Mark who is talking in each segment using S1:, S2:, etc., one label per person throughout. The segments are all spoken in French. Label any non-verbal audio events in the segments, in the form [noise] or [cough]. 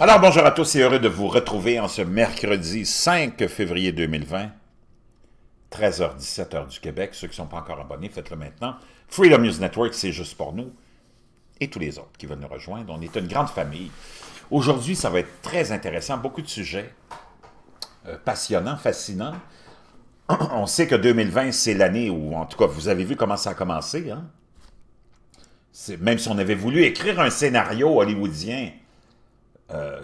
S1: Alors bonjour à tous et heureux de vous retrouver en ce mercredi 5 février 2020, 13h17 h du Québec. Ceux qui ne sont pas encore abonnés, faites-le maintenant. Freedom News Network, c'est juste pour nous et tous les autres qui veulent nous rejoindre. On est une grande famille. Aujourd'hui, ça va être très intéressant, beaucoup de sujets euh, passionnants, fascinants. [clears throat] On sait que 2020, c'est l'année où, en tout cas, vous avez vu comment ça a commencé. Hein? Même si on avait voulu écrire un scénario hollywoodien, euh,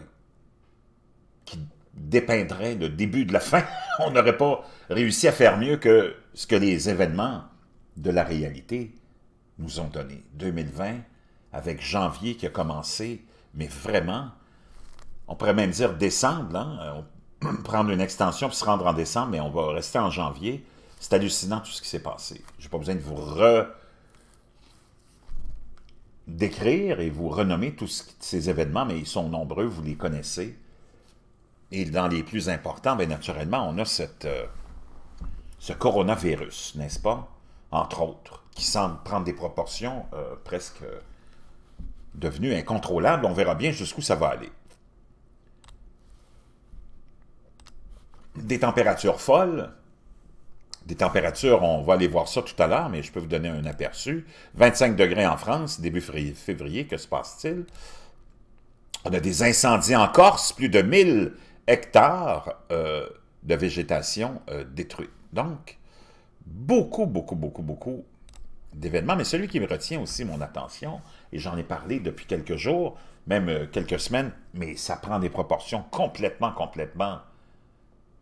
S1: qui dépeindrait le début de la fin, [laughs] on n'aurait pas réussi à faire mieux que ce que les événements de la réalité nous ont donné. 2020, avec janvier qui a commencé, mais vraiment, on pourrait même dire décembre, hein, euh, [clears throat] prendre une extension pour se rendre en décembre, mais on va rester en janvier. C'est hallucinant tout ce qui s'est passé. Je n'ai pas besoin de vous re décrire et vous renommer tous ces événements, mais ils sont nombreux, vous les connaissez. Et dans les plus importants, bien naturellement, on a cette, euh, ce coronavirus, n'est-ce pas, entre autres, qui semble prendre des proportions euh, presque euh, devenues incontrôlables. On verra bien jusqu'où ça va aller. Des températures folles, des températures, on va aller voir ça tout à l'heure, mais je peux vous donner un aperçu. 25 degrés en France, début février, que se passe-t-il? On a des incendies en Corse, plus de 1000 hectares euh, de végétation euh, Donc, beaucoup, beaucoup, beaucoup, beaucoup d'événements. Mais celui qui me retient aussi mon attention, et j'en ai parlé depuis quelques jours, même euh, quelques semaines, mais ça prend des proportions complètement, complètement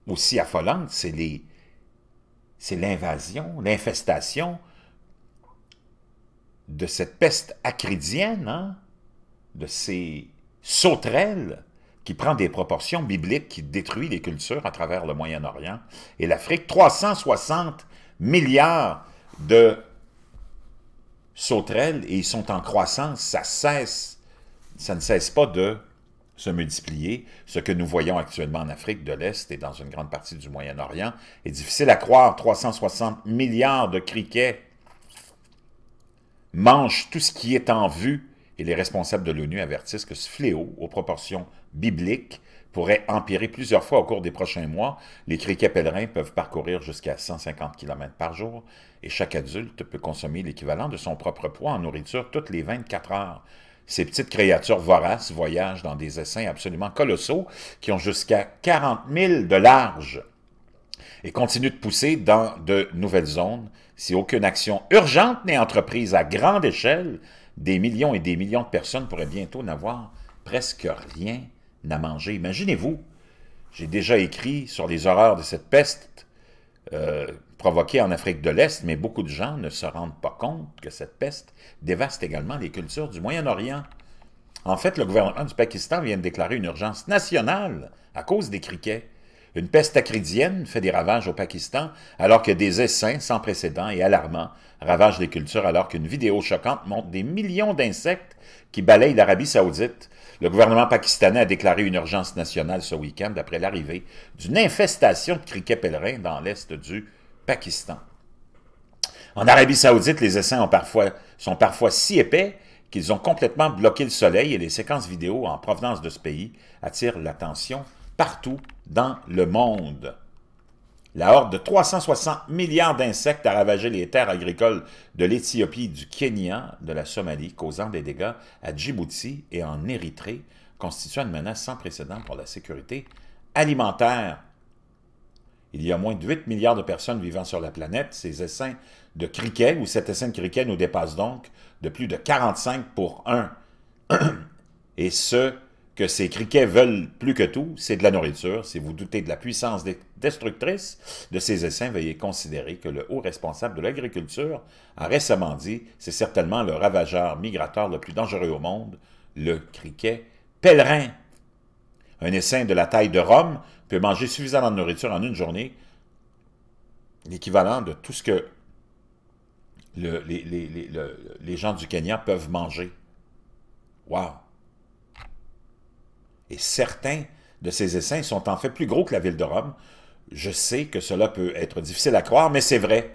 S1: aussi affolantes, c'est les c'est l'invasion, l'infestation de cette peste acridienne, hein, de ces sauterelles qui prend des proportions bibliques, qui détruit les cultures à travers le Moyen-Orient et l'Afrique. 360 milliards de sauterelles et ils sont en croissance, ça cesse, ça ne cesse pas de se multiplier. Ce que nous voyons actuellement en Afrique de l'Est et dans une grande partie du Moyen-Orient est difficile à croire. 360 milliards de criquets mangent tout ce qui est en vue et les responsables de l'ONU avertissent que ce fléau, aux proportions bibliques, pourrait empirer plusieurs fois au cours des prochains mois. Les criquets pèlerins peuvent parcourir jusqu'à 150 km par jour et chaque adulte peut consommer l'équivalent de son propre poids en nourriture toutes les 24 heures. Ces petites créatures voraces voyagent dans des essaims absolument colossaux qui ont jusqu'à 40 000 de large et continuent de pousser dans de nouvelles zones. Si aucune action urgente n'est entreprise à grande échelle, des millions et des millions de personnes pourraient bientôt n'avoir presque rien à manger. Imaginez-vous, j'ai déjà écrit sur les horreurs de cette peste. Euh, provoquée en Afrique de l'Est, mais beaucoup de gens ne se rendent pas compte que cette peste dévaste également les cultures du Moyen-Orient. En fait, le gouvernement du Pakistan vient de déclarer une urgence nationale à cause des criquets. Une peste acridienne fait des ravages au Pakistan, alors que des essaims sans précédent et alarmants ravagent les cultures, alors qu'une vidéo choquante montre des millions d'insectes qui balayent l'Arabie saoudite. Le gouvernement pakistanais a déclaré une urgence nationale ce week-end après l'arrivée d'une infestation de criquets pèlerins dans l'est du Pakistan. En Arabie saoudite, les essaims sont parfois si épais qu'ils ont complètement bloqué le soleil et les séquences vidéo en provenance de ce pays attirent l'attention partout dans le monde. La horde de 360 milliards d'insectes a ravagé les terres agricoles de l'Éthiopie, du Kenya, de la Somalie, causant des dégâts à Djibouti et en Érythrée, constituant une menace sans précédent pour la sécurité alimentaire. Il y a moins de 8 milliards de personnes vivant sur la planète. Ces essaims de criquets, ou cet essaim de criquet nous dépasse donc de plus de 45 pour 1. [clears throat] Et ce que ces criquets veulent plus que tout, c'est de la nourriture. Si vous doutez de la puissance destructrice de ces essaims, veuillez considérer que le haut responsable de l'agriculture a récemment dit c'est certainement le ravageur migrateur le plus dangereux au monde, le criquet pèlerin. Un essaim de la taille de Rome manger suffisamment de nourriture en une journée, l'équivalent de tout ce que les, les, gens du Kenya peuvent manger. Wow! Et certains de ces essaims sont en fait plus gros que la ville de Rome. Je sais que cela peut être difficile à croire, mais c'est vrai.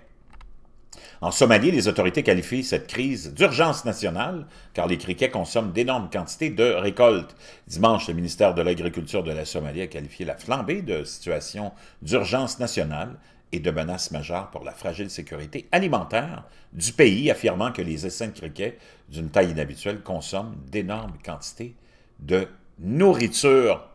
S1: En Somalie, les autorités qualifient cette crise d'urgence nationale car les criquets consomment d'énormes quantités de récoltes. Dimanche, le ministère de l'Agriculture de la Somalie a qualifié la flambée de situation d'urgence nationale et de menace majeure pour la fragile sécurité alimentaire du pays, affirmant que les essaims de criquets d'une taille inhabituelle consomment d'énormes quantités de nourriture.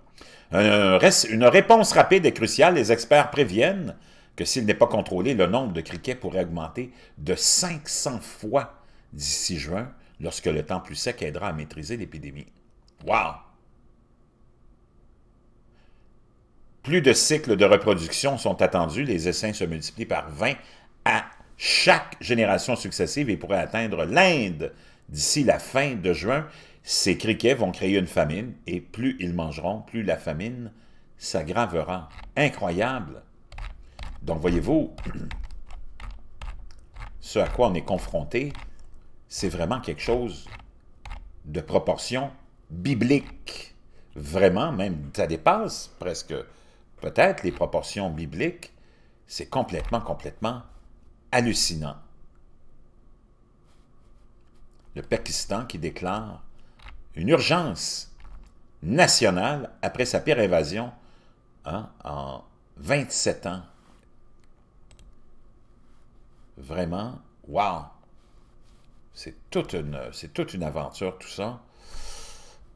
S1: Euh, une réponse rapide et cruciale, les experts préviennent que s'il n'est pas contrôlé, le nombre de criquets pourrait augmenter de 500 fois d'ici juin, lorsque le temps plus sec aidera à maîtriser l'épidémie. Wow! Plus de cycles de reproduction sont attendus, les essaims se multiplient par 20 à chaque génération successive et pourraient atteindre l'Inde d'ici la fin de juin. Ces criquets vont créer une famine et plus ils mangeront, plus la famine s'aggravera. Incroyable! Donc, voyez-vous, ce à quoi on est confronté, c'est vraiment quelque chose de proportion biblique. Vraiment, même, ça dépasse presque peut-être les proportions bibliques. C'est complètement, complètement hallucinant. Le Pakistan qui déclare une urgence nationale après sa pire évasion hein, en 27 ans vraiment, wow! C'est toute, une, toute une aventure, tout ça.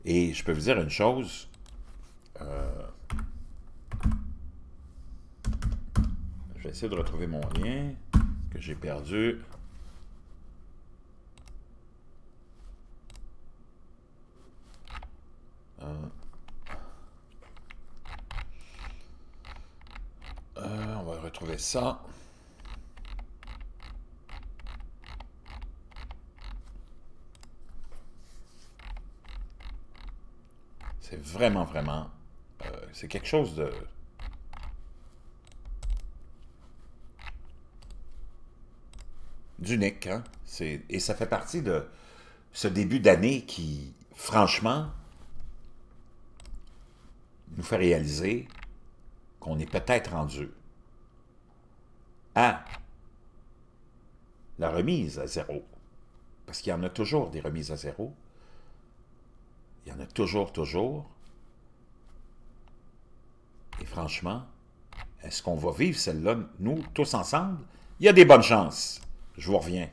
S1: Et je peux vous dire une chose. Euh, je vais essayer de retrouver mon lien que j'ai perdu. Euh, euh, on va retrouver ça. vraiment, vraiment... Euh, c'est quelque chose de... d'unique. Hein. Et ça fait partie de ce début d'année qui, franchement, nous fait réaliser qu'on est peut-être rendu à la remise à zéro. Parce qu'il y en a toujours des remises à zéro. Il y en a toujours, toujours franchement, est-ce qu'on va vivre celle-là, nous, tous ensemble? Il y a des bonnes chances. Je vous reviens.